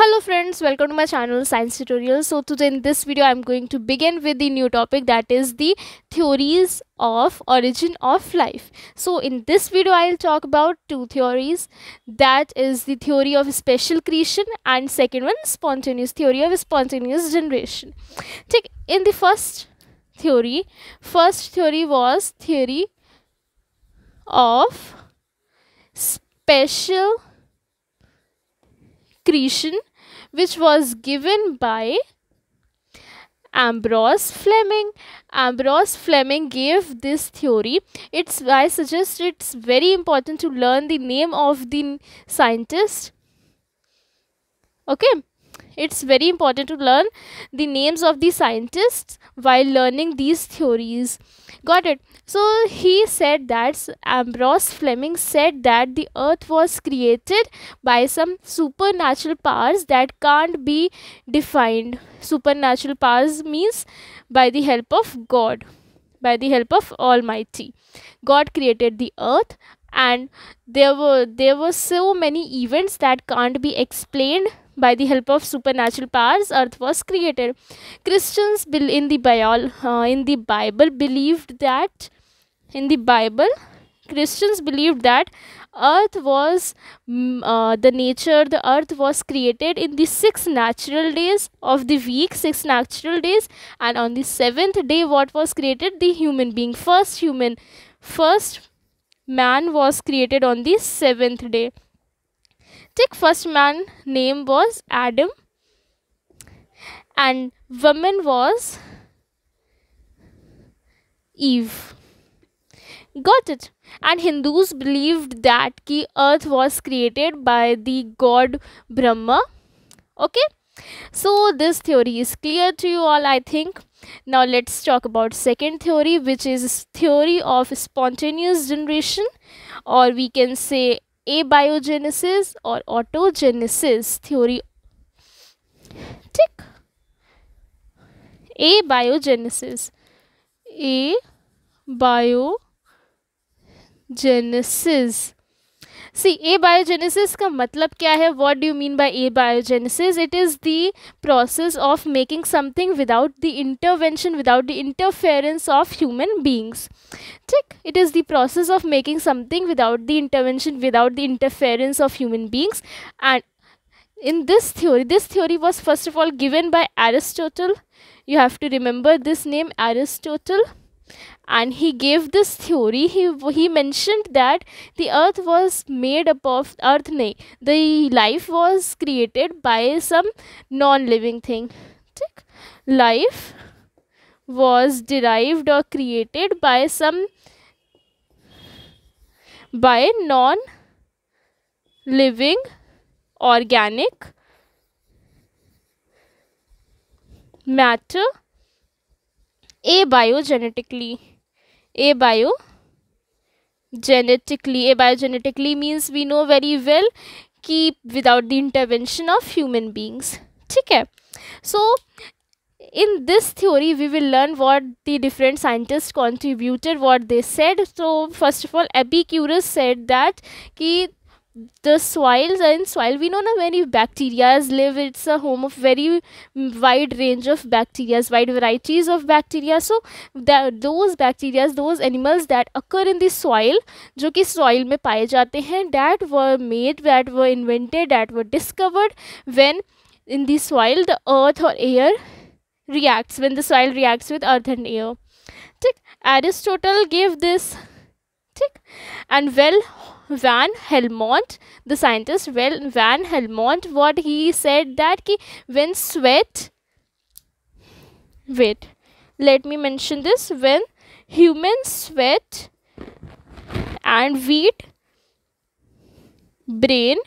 hello friends welcome to my channel science tutorial so today in this video i'm going to begin with the new topic that is the theories of origin of life so in this video i'll talk about two theories that is the theory of special creation and second one spontaneous theory of spontaneous generation take in the first theory first theory was theory of special excretion which was given by Ambrose Fleming. Ambrose Fleming gave this theory. It's I suggest it's very important to learn the name of the scientist. Okay, it's very important to learn the names of the scientists while learning these theories got it so he said that ambrose fleming said that the earth was created by some supernatural powers that can't be defined supernatural powers means by the help of god by the help of almighty god created the earth and there were there were so many events that can't be explained by the help of supernatural powers earth was created christians in the uh, in the bible believed that in the bible christians believed that earth was mm, uh, the nature the earth was created in the six natural days of the week six natural days and on the seventh day what was created the human being first human first man was created on the seventh day first man name was Adam and woman was Eve. Got it. And Hindus believed that the earth was created by the god Brahma. Okay. So this theory is clear to you all I think. Now let's talk about second theory which is theory of spontaneous generation or we can say abiogenesis और autogenesis theory ठीक abiogenesis abiogenesis सी abiogenesis का मतलब क्या है what do mean by abiogenesis it is the process of making something without the intervention without the interference of human beings ठीक it is the process of making something without the intervention without the interference of human beings and in this theory this theory was first of all given by Aristotle you have to remember this name Aristotle and he gave this theory he he mentioned that the earth was made up of earth nahi the life was created by some non living thing life was derived or created by some by non living organic matter abiogenetically abiogenetically abiogenetically means we know very well कि without the intervention of human beings ठीक है so in this theory we will learn what the different scientist contributed what they said so first of all Epicurus said that कि the soils and soil we know now many bacteria live it's a home of very wide range of bacteria wide varieties of bacteria so that those bacteria those animals that occur in the soil which कि soil में पाए जाते hain. that were made that were invented that were discovered when in the soil the earth or air reacts when the soil reacts with earth and air tick aristotle gave this tick and well Van Helmont, the scientist well, Van Helmont, what he said that ki when sweat, wait, let me mention this, when human sweat and wheat brain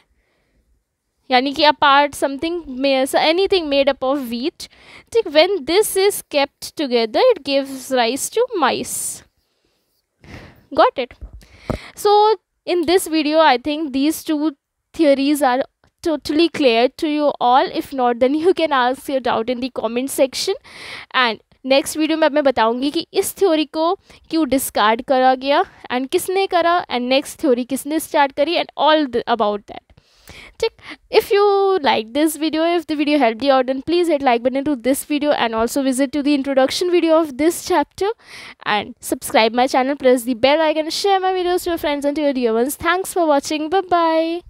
यानी कि apart something anything made up of wheat ठीक when this is kept together it gives rise to mice got it so in this video i think these two theories are totally clear to you all if not then you can ask your doubt in the comment section and next video में मैं बताऊंगी कि इस theory को क्यों discard करा गया and किसने करा एंड नेक्स्ट थ्योरी किसने स्टार्ट करी and all about that tick if you like this video if the video helped you out then please hit like button to this video and also visit to the introduction video of this chapter and subscribe my channel press the bell icon share my videos to your friends and to your dear ones thanks for watching bye bye